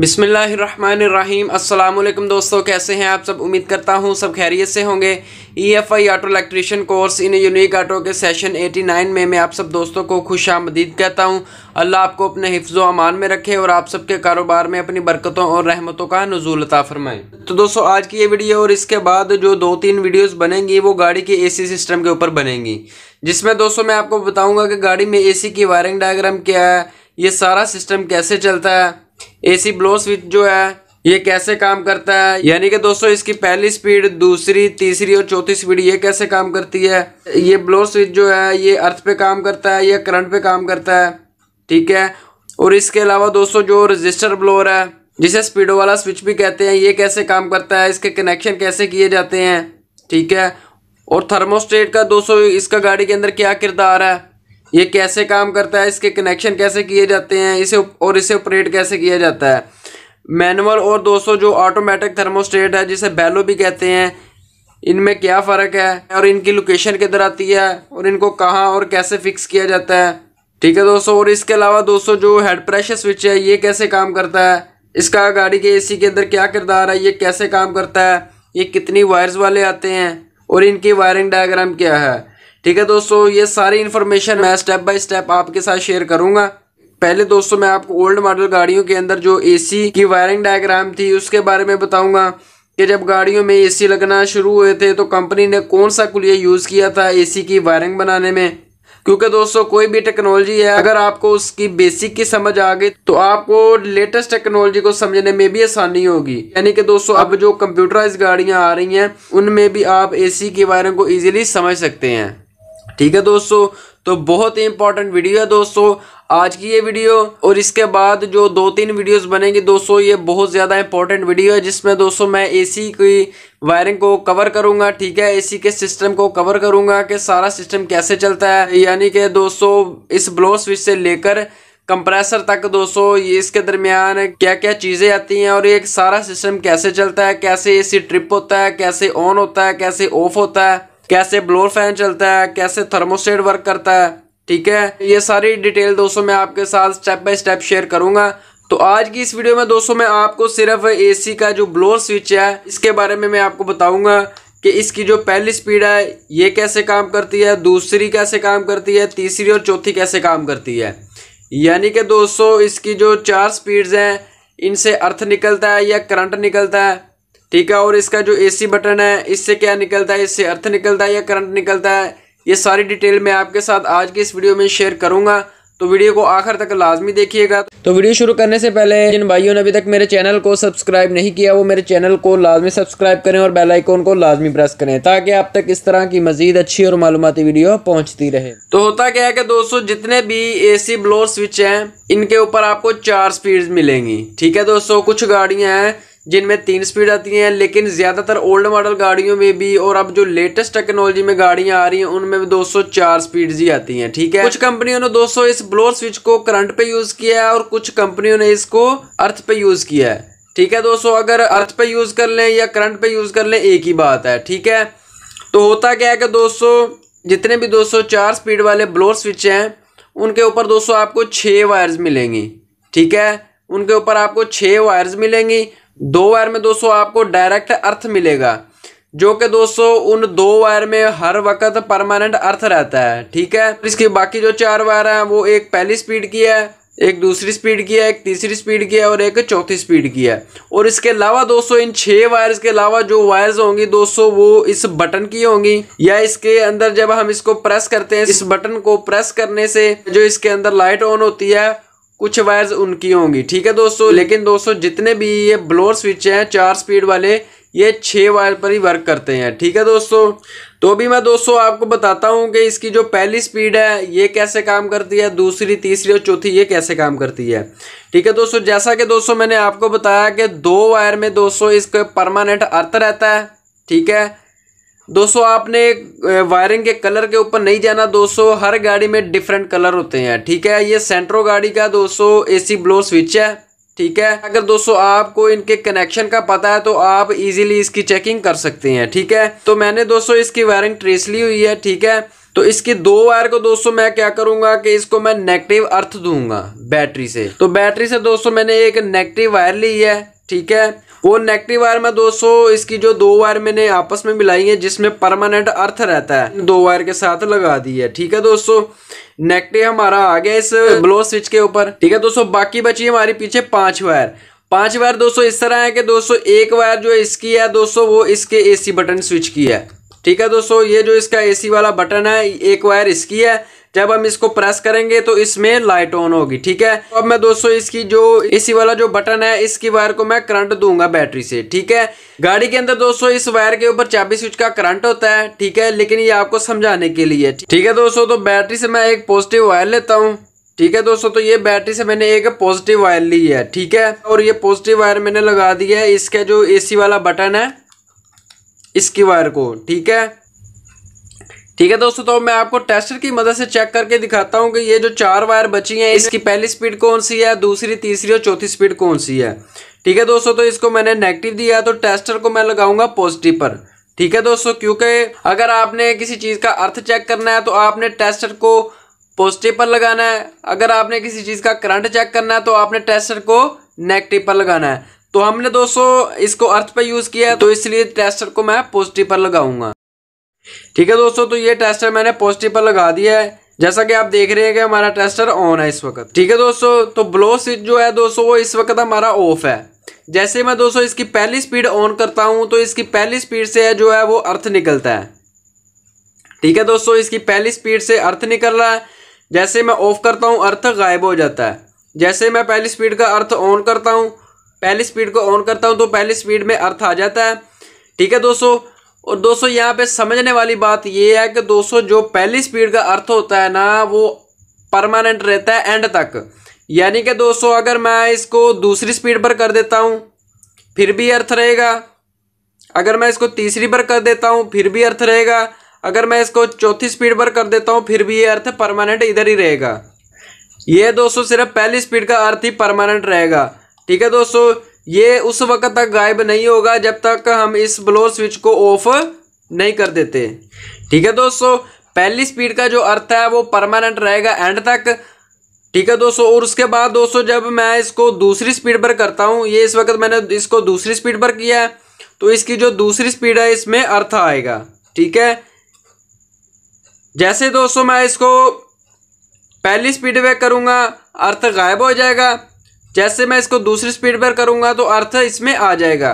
बिसमीम अल्लाम दोस्तों कैसे हैं आप सब उम्मीद करता हूं सब खैरियत से होंगे E F I auto electrician course in unique auto के सेशन 89 में मैं आप सब दोस्तों को खुश आमदीद कहता हूं अल्लाह आपको अपने हिफ्जो अमान में रखे और आप सबके कारोबार में अपनी बरकतों और रहमतों का नजूल अता फरमाएँ तो दोस्तों आज की ये वीडियो और इसके बाद जो दो तीन वीडियोज़ बनेंगी वो गाड़ी के ए सिस्टम के ऊपर बनेंगी जिसमें दोस्तों मैं आपको बताऊँगा कि गाड़ी में ए की वायरिंग डायग्राम क्या है ये सारा सिस्टम कैसे चलता है एसी ब्लोस स्विच जो है ये कैसे काम करता है यानी कि दोस्तों इसकी पहली स्पीड दूसरी तीसरी और चौथी स्पीड ये कैसे काम करती है ये ब्लो स्विच जो है ये अर्थ पे काम करता है या करंट पे काम करता है ठीक है और इसके अलावा दोस्तों जो रजिस्टर ब्लोअर है जिसे स्पीडो वाला स्विच भी कहते हैं ये कैसे काम करता है इसके कनेक्शन कैसे किए जाते हैं ठीक है और थर्मोस्टेट का दोस्तों इसका गाड़ी के अंदर क्या किरदार है ये कैसे काम करता है इसके कनेक्शन कैसे किए जाते हैं इसे और इसे ऑपरेट कैसे किया जाता है मैनुअल और दोस्तों जो ऑटोमेटिक थर्मोस्टेट है जिसे बैलो भी कहते हैं इनमें क्या फ़र्क है और इनकी लोकेशन किधर आती है और इनको कहाँ और कैसे फिक्स किया जाता है ठीक है दोस्तों और इसके अलावा दोस्तों जो हेड प्रेशर स्विच है ये कैसे काम करता है इसका गाड़ी के एसी के अंदर क्या किरदार है ये कैसे काम करता है ये कितनी वायर्स वाले आते हैं और इनकी वायरिंग डायग्राम क्या है ठीक है दोस्तों ये सारी इन्फॉर्मेशन मैं स्टेप बाय स्टेप आपके साथ शेयर करूंगा पहले दोस्तों मैं आपको ओल्ड मॉडल गाड़ियों के अंदर जो एसी की वायरिंग डायग्राम थी उसके बारे में बताऊंगा कि जब गाड़ियों में एसी लगना शुरू हुए थे तो कंपनी ने कौन सा कुलिया यूज़ किया था ए की वायरिंग बनाने में क्योंकि दोस्तों कोई भी टेक्नोलॉजी है अगर आपको उसकी बेसिक की समझ आ गई तो आपको लेटेस्ट टेक्नोलॉजी को समझने में भी आसानी होगी यानी कि दोस्तों अब जो कंप्यूटराइज गाड़ियां आ रही हैं उनमें भी आप एसी की वायरिंग को इजीली समझ सकते हैं ठीक है दोस्तों तो बहुत ही इंपॉर्टेंट वीडियो है दोस्तों आज की ये वीडियो और इसके बाद जो दो तीन वीडियोस बनेंगे दोस्तों ये बहुत ज़्यादा इंपॉर्टेंट वीडियो है जिसमें दोस्तों मैं एसी की वायरिंग को कवर करूंगा ठीक है एसी के सिस्टम को कवर करूंगा कि सारा सिस्टम कैसे चलता है यानी कि दोस्तों इस ब्लो स्विच से लेकर कंप्रेसर तक दोस्तों ये इसके दरमियान क्या क्या चीज़ें आती हैं और ये सारा सिस्टम कैसे चलता है कैसे ए ट्रिप होता है कैसे ऑन होता है कैसे ऑफ होता है कैसे ब्लोर फैन चलता है कैसे थर्मोस्टेट वर्क करता है ठीक है ये सारी डिटेल दोस्तों मैं आपके साथ स्टेप बाय स्टेप शेयर करूंगा तो आज की इस वीडियो में दोस्तों मैं आपको सिर्फ एसी का जो ब्लोअर स्विच है इसके बारे में मैं आपको बताऊंगा कि इसकी जो पहली स्पीड है ये कैसे काम करती है दूसरी कैसे काम करती है तीसरी और चौथी कैसे काम करती है यानी कि दोस्तों इसकी जो चार स्पीड्स हैं इनसे अर्थ निकलता है या करंट निकलता है ठीक है और इसका जो एसी बटन है इससे क्या निकलता है इससे अर्थ निकलता है या करंट निकलता है ये सारी डिटेल मैं आपके साथ आज की इस वीडियो में शेयर करूंगा तो वीडियो को आखिर तक लाजमी देखिएगा तो वीडियो शुरू करने से पहले जिन भाइयों ने अभी तक मेरे चैनल को सब्सक्राइब नहीं किया वो मेरे चैनल को लाजमी सब्सक्राइब करें और बेल आइकॉन को लाजमी प्रेस करें ताकि आप तक इस तरह की मजीद अच्छी और मालूमती वीडियो पहुंचती रहे तो होता क्या है कि दोस्तों जितने भी ए सी ब्लोर स्विच है इनके ऊपर आपको चार स्पीड मिलेंगी ठीक है दोस्तों कुछ गाड़ियाँ हैं जिनमें तीन स्पीड आती हैं लेकिन ज़्यादातर ओल्ड मॉडल गाड़ियों में भी और अब जो लेटेस्ट टेक्नोलॉजी में गाड़ियां आ रही हैं उनमें दो सौ चार स्पीड ही आती हैं ठीक है कुछ कंपनियों ने दो सौ इस ब्लोर स्विच को करंट पे यूज़ किया है और कुछ कंपनियों ने इसको अर्थ पे यूज़ किया है ठीक है दोस्तों अगर अर्थ पे यूज़ कर लें या करंट पे यूज़ कर लें एक ही बात है ठीक है तो होता क्या है कि दोस्तों जितने भी चार स्पीड वाले ब्लोर स्विच हैं उनके ऊपर दोस्तों आपको छः वायर्स मिलेंगी ठीक है उनके ऊपर आपको छः वायर्स मिलेंगी दो वायर में दोस्तों आपको डायरेक्ट अर्थ मिलेगा जो कि दोस्तों उन दो वायर में हर वक्त परमानेंट अर्थ रहता है ठीक है इसकी बाकी जो चार वायर हैं वो एक पहली स्पीड की है एक दूसरी स्पीड की है एक तीसरी स्पीड की है और एक चौथी स्पीड की है और इसके अलावा दोस्तों इन छह वायर्स के अलावा जो वायर्स होंगी दोस्तों वो इस बटन की होंगी या इसके अंदर जब हम इसको प्रेस करते हैं इस बटन को प्रेस करने से जो इसके अंदर लाइट ऑन होती है कुछ वायर्स उनकी होंगी ठीक है दोस्तों हम्म। लेकिन दोस्तों जितने भी ये ब्लोअर स्विच हैं चार स्पीड वाले ये छः वायर पर ही वर्क करते हैं ठीक है दोस्तों तो भी मैं दोस्तों आपको बताता हूँ कि इसकी जो पहली स्पीड है ये कैसे काम करती है दूसरी तीसरी और चौथी ये कैसे काम करती है ठीक है दोस्तों जैसा कि दोस्तों मैंने आपको बताया कि दो वायर में दोस्तों इसका परमानेंट अर्थ रहता है ठीक है दोस्तों आपने वायरिंग के कलर के ऊपर नहीं जाना दोस्तों हर गाड़ी में डिफरेंट कलर होते हैं ठीक है ये सेंट्रो गाड़ी का दोस्तों एसी ब्लो स्विच है ठीक है अगर दोस्तों आपको इनके कनेक्शन का पता है तो आप इजीली इसकी चेकिंग कर सकते हैं ठीक है तो मैंने दोस्तों इसकी वायरिंग ट्रेस ली हुई है ठीक है तो इसकी दो वायर को दोस्तों मैं क्या करूंगा कि इसको मैं नेगेटिव अर्थ दूंगा बैटरी से तो बैटरी से दोस्तों मैंने एक नेगेटिव वायर ली है ठीक है वो नेगेटिव वायर में दोस्तों इसकी जो दो वायर मैंने आपस में मिलाई है जिसमें परमानेंट अर्थ रहता है दो वायर के साथ लगा दी है ठीक है दोस्तों नेगेटिव हमारा आ गया इस ब्लो स्विच के ऊपर ठीक है दोस्तों बाकी बची हमारी पीछे पांच वायर पांच वायर दोस्तों इस तरह है कि दोस्तों एक वायर जो इसकी है दोस्तों वो इसके एसी बटन स्विच की है ठीक है दोस्तों ये जो इसका एसी वाला बटन है एक वायर इसकी है जब हम इसको प्रेस करेंगे तो इसमें लाइट ऑन होगी ठीक है तो अब मैं दोस्तों इसकी जो एसी वाला जो बटन है इसकी वायर को मैं करंट दूंगा बैटरी से ठीक है गाड़ी के अंदर दोस्तों इस वायर के ऊपर चाबी स्विच का करंट होता है ठीक है लेकिन ये आपको समझाने के लिए ठीक है दोस्तों तो बैटरी से मैं एक पॉजिटिव वायर लेता हूँ ठीक है दोस्तों तो ये बैटरी से मैंने एक पॉजिटिव वायर ली है ठीक है और ये पॉजिटिव वायर मैंने लगा दी है इसका जो एसी वाला बटन है इसकी वायर को ठीक है ठीक है दोस्तों तो मैं आपको टेस्टर की मदद से चेक करके दिखाता हूँ कि ये जो चार वायर बची हैं इसकी पहली स्पीड कौन सी है दूसरी तीसरी और चौथी स्पीड कौन सी है ठीक है दोस्तों तो इसको मैंने नेगेटिव दिया है तो टेस्टर को मैं लगाऊंगा पॉजिटिव पर ठीक है दोस्तों क्योंकि अगर आपने किसी चीज़ का अर्थ चेक करना है तो आपने टेस्टर को पॉजिटिव पर लगाना है अगर आपने किसी चीज़ का करंट चेक करना है तो आपने टेस्टर को नेगेटिव पर लगाना है तो हमने दोस्तों इसको अर्थ पर यूज़ किया है तो इसलिए टेस्टर को मैं पॉजिटिव पर लगाऊंगा ठीक है दोस्तों तो ये टेस्टर मैंने पॉजिटिव पर लगा दिया है जैसा कि आप देख रहे हैं कि हमारा टेस्टर ऑन है इस वक्त ठीक है दोस्तों तो ब्लो स्विच जो है दोस्तों वो इस वक्त हमारा ऑफ है जैसे मैं दोस्तों इसकी पहली स्पीड ऑन करता हूं तो इसकी पहली स्पीड से है जो है वो अर्थ निकलता है ठीक है दोस्तों इसकी पहली स्पीड से अर्थ निकल रहा है जैसे मैं ऑफ करता हूँ अर्थ गायब हो जाता है जैसे मैं पहली स्पीड का अर्थ ऑन करता हूँ पहली स्पीड को ऑन करता हूँ तो पहली स्पीड में अर्थ आ जाता है ठीक है दोस्तों और दोस्तों यहाँ पे समझने वाली बात यह है कि दोस्तों जो पहली स्पीड का अर्थ होता है ना वो परमानेंट रहता है एंड तक यानी कि दोस्तों अगर मैं इसको दूसरी स्पीड पर कर देता हूँ फिर भी अर्थ रहेगा अगर मैं इसको तीसरी पर कर देता हूँ फिर भी अर्थ रहेगा अगर मैं इसको चौथी स्पीड पर कर देता हूँ फिर भी ये अर्थ परमानेंट इधर ही रहेगा ये दोस्तों सिर्फ पहली स्पीड का अर्थ ही परमानेंट रहेगा ठीक है दोस्तों ये उस वक्त तक गायब नहीं होगा जब तक हम इस ब्लो स्विच को ऑफ नहीं कर देते ठीक है दोस्तों पहली स्पीड का जो अर्थ है वो परमानेंट रहेगा एंड तक ठीक है दोस्तों और उसके बाद दोस्तों जब मैं इसको दूसरी स्पीड पर करता हूँ ये इस वक्त मैंने इसको दूसरी स्पीड पर किया है तो इसकी जो दूसरी स्पीड है इसमें अर्थ आएगा ठीक है जैसे दोस्तों मैं इसको पहली स्पीड पर करूँगा अर्थ गायब हो जाएगा जैसे मैं इसको दूसरी स्पीड पर करूँगा तो अर्थ इसमें आ जाएगा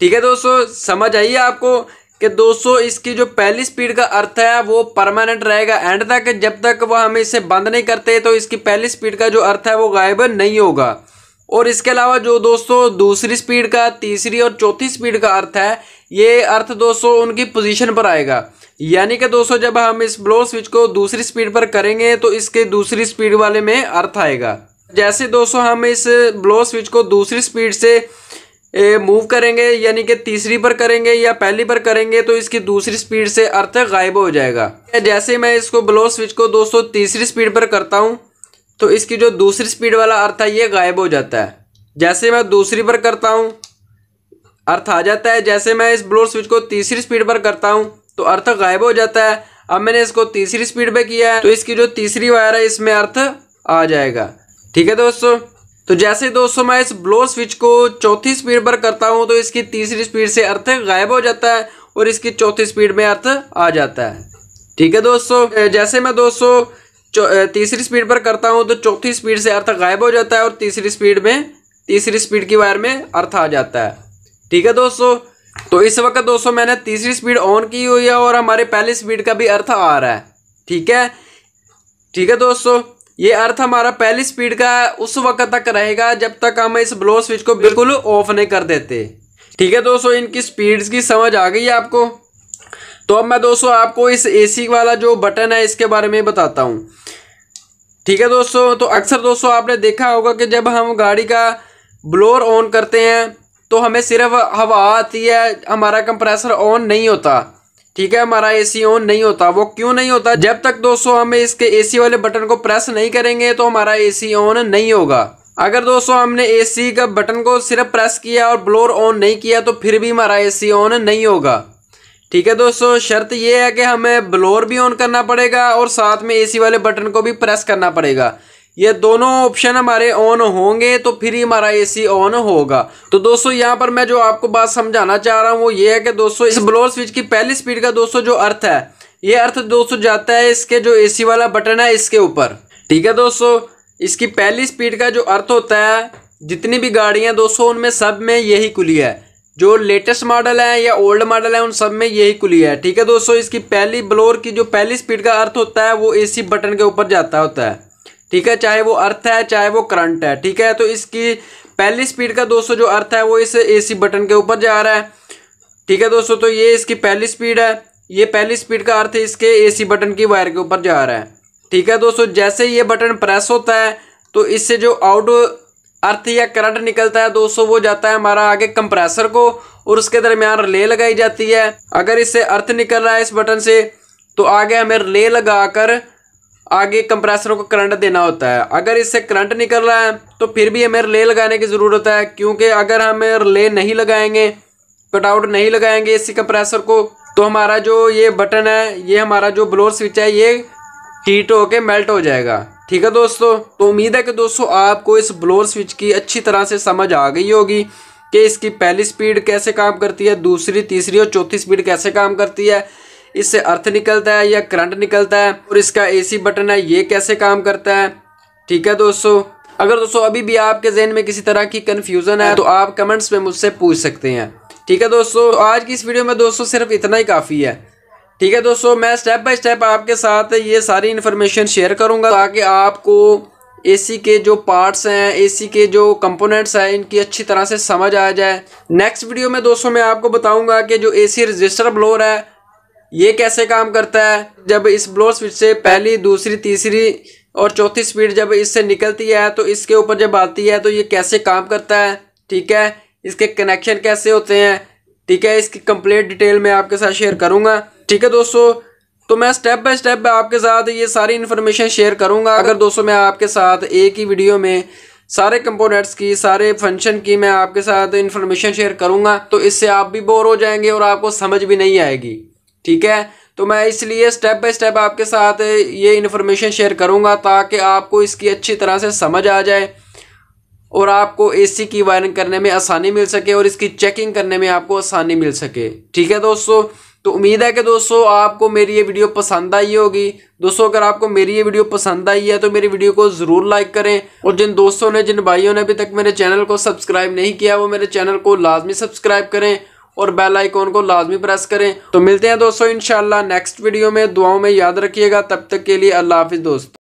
ठीक है दोस्तों समझ आइए आपको कि दोस्तों इसकी जो पहली स्पीड का अर्थ है वो परमानेंट रहेगा एंड तक जब तक वह हम इसे बंद नहीं करते तो इसकी पहली स्पीड का जो अर्थ है वो गायब नहीं होगा और इसके अलावा जो दोस्तों दूसरी स्पीड का तीसरी और चौथी स्पीड का अर्थ है ये अर्थ दोस्तों उनकी पोजीशन पर आएगा यानी कि दोस्तों जब हम इस ब्लो स्विच को दूसरी स्पीड पर करेंगे तो इसके दूसरी स्पीड वाले में अर्थ आएगा जैसे दोस्तों हम इस ब्लो स्विच को दूसरी स्पीड से मूव करेंगे यानी कि तीसरी पर करेंगे या पहली पर करेंगे तो इसकी दूसरी स्पीड से अर्थ गायब हो जाएगा जैसे मैं इसको ब्लो स्विच को दोस्तों तीसरी स्पीड पर करता हूँ तो इसकी जो दूसरी स्पीड वाला अर्थ है ये गायब हो जाता है जैसे मैं दूसरी पर करता हूँ अर्थ आ जाता है जैसे मैं इस ब्लो स्विच को तीसरी स्पीड पर करता हूँ तो अर्थ गायब हो जाता है अब मैंने इसको तीसरी स्पीड पर किया है तो इसकी जो तीसरी वायर है इसमें अर्थ आ जाएगा ठीक है दोस्तों तो जैसे दोस्तों मैं इस ब्लो स्विच को चौथी स्पीड पर करता हूँ तो इसकी तीसरी स्पीड से अर्थ गायब हो जाता है और इसकी चौथी स्पीड में अर्थ आ जाता है ठीक है दोस्तों जैसे मैं दोस्तों तीसरी स्पीड पर करता हूँ तो चौथी स्पीड से अर्थ गायब हो जाता है और तीसरी स्पीड में तीसरी स्पीड की वायर में अर्थ आ जाता है ठीक है दोस्तों तो इस वक्त दोस्तों मैंने तीसरी स्पीड ऑन की हुई है और हमारे पहली स्पीड का भी अर्थ आ रहा है ठीक है ठीक है दोस्तों ये अर्थ हमारा पहली स्पीड का उस वक्त तक रहेगा जब तक हम इस ब्लो स्विच को बिल्कुल ऑफ नहीं कर देते ठीक है दोस्तों इनकी स्पीड्स की समझ आ गई है आपको तो अब मैं दोस्तों आपको इस एसी वाला जो बटन है इसके बारे में बताता हूँ ठीक है दोस्तों तो अक्सर दोस्तों आपने देखा होगा कि जब हम गाड़ी का ब्लोअर ऑन करते हैं तो हमें सिर्फ हवा आती है हमारा कंप्रेसर ऑन नहीं होता ठीक है हमारा एसी ऑन नहीं होता वो क्यों नहीं होता जब तक दोस्तों हम इसके एसी वाले बटन को प्रेस नहीं करेंगे तो हमारा एसी ऑन नहीं होगा अगर दोस्तों हमने एसी का बटन को सिर्फ प्रेस किया और ब्लोर ऑन नहीं किया तो फिर भी हमारा एसी ऑन नहीं होगा ठीक है दोस्तों शर्त यह है कि हमें ब्लोर भी ऑन करना पड़ेगा और साथ में सी वाले बटन को भी प्रेस करना पड़ेगा ये दोनों ऑप्शन हमारे ऑन होंगे तो फिर ही हमारा एसी ऑन होगा तो दोस्तों यहाँ पर मैं जो आपको बात समझाना चाह रहा हूँ वो ये है कि दोस्तों इस ब्लोअर स्विच की पहली स्पीड का दोस्तों जो अर्थ है ये अर्थ दोस्तों जाता है इसके जो एसी वाला बटन है इसके ऊपर ठीक है दोस्तों इसकी पहली स्पीड का जो अर्थ होता है जितनी भी गाड़ियाँ दोस्तों उनमें सब में यही कुली है जो लेटेस्ट मॉडल है या ओल्ड मॉडल है उन सब में यही कुली है ठीक है दोस्तों इसकी पहली ब्लोर की जो पहली स्पीड का अर्थ होता है वो एसी बटन के ऊपर जाता होता है ठीक है चाहे वो अर्थ है चाहे वो करंट है ठीक है तो इसकी पहली स्पीड का दोस्तों जो अर्थ है वो इस एसी बटन के ऊपर जा रहा है ठीक है दोस्तों तो ये इसकी पहली स्पीड है ये पहली स्पीड का अर्थ इसके एसी बटन की वायर के ऊपर जा रहा है ठीक है दोस्तों जैसे ये बटन प्रेस होता है तो इससे जो आउट अर्थ या करंट निकलता है दोस्तों वो जाता है हमारा आगे कंप्रेसर को और उसके दरमियान रिले लगाई जाती है अगर इससे अर्थ निकल रहा है इस बटन से तो आगे हमें रिले लगाकर आगे कंप्रेसर को करंट देना होता है अगर इससे करंट निकल रहा है तो फिर भी हमें रिले लगाने की ज़रूरत है क्योंकि अगर हम रिले नहीं लगाएंगे कटआउट नहीं लगाएंगे इसी कंप्रेसर को तो हमारा जो ये बटन है ये हमारा जो ब्लोअर स्विच है ये हीट होके मेल्ट हो जाएगा ठीक है दोस्तों तो उम्मीद है कि दोस्तों आपको इस ब्लोअर स्विच की अच्छी तरह से समझ आ गई होगी कि इसकी पहली स्पीड कैसे काम करती है दूसरी तीसरी और चौथी स्पीड कैसे काम करती है इससे अर्थ निकलता है या करंट निकलता है और इसका एसी बटन है ये कैसे काम करता है ठीक है दोस्तों अगर दोस्तों अभी भी आपके जहन में किसी तरह की कन्फ्यूज़न है तो आप कमेंट्स में मुझसे पूछ सकते हैं ठीक है दोस्तों तो आज की इस वीडियो में दोस्तों सिर्फ इतना ही काफ़ी है ठीक है दोस्तों मैं स्टेप बाय स्टेप आपके साथ ये सारी इन्फॉर्मेशन शेयर करूँगा ताकि आपको एसी के जो पार्ट्स हैं एसी के जो कंपोनेंट्स हैं इनकी अच्छी तरह से समझ आ जाए नेक्स्ट वीडियो में दोस्तों मैं आपको बताऊंगा कि जो एसी रजिस्टर ब्लोर है ये कैसे काम करता है जब इस ब्लो स्विच से पहली दूसरी तीसरी और चौथी स्पीड जब इससे निकलती है तो इसके ऊपर जब आती है तो ये कैसे काम करता है ठीक है इसके कनेक्शन कैसे होते हैं ठीक है इसकी कंप्लीट डिटेल मैं आपके साथ शेयर करूँगा ठीक है दोस्तों तो मैं स्टेप बाय स्टेप आपके साथ ये सारी इन्फॉर्मेशन शेयर करूँगा अगर दोस्तों मैं आपके साथ एक ही वीडियो में सारे कंपोनेंट्स की सारे फंक्शन की मैं आपके साथ इन्फॉर्मेशन शेयर करूँगा तो इससे आप भी बोर हो जाएंगे और आपको समझ भी नहीं आएगी ठीक है तो मैं इसलिए स्टेप बाय स्टेप आपके साथ ये इन्फॉर्मेशन शेयर करूंगा ताकि आपको इसकी अच्छी तरह से समझ आ जाए और आपको एसी की वायरिंग करने में आसानी मिल सके और इसकी चेकिंग करने में आपको आसानी मिल सके ठीक है दोस्तों तो उम्मीद है कि दोस्तों आपको मेरी ये वीडियो पसंद आई होगी दोस्तों अगर आपको मेरी ये वीडियो पसंद आई है तो मेरी वीडियो को ज़रूर लाइक करें और जिन दोस्तों ने जिन भाइयों ने अभी तक मेरे चैनल को सब्सक्राइब नहीं किया वो मेरे चैनल को लाजमी सब्सक्राइब करें और बेल आइकॉन को लाजमी प्रेस करें तो मिलते हैं दोस्तों इनशाला नेक्स्ट वीडियो में दुआओं में याद रखिएगा तब तक के लिए अल्लाह हाफिज़ दोस्तों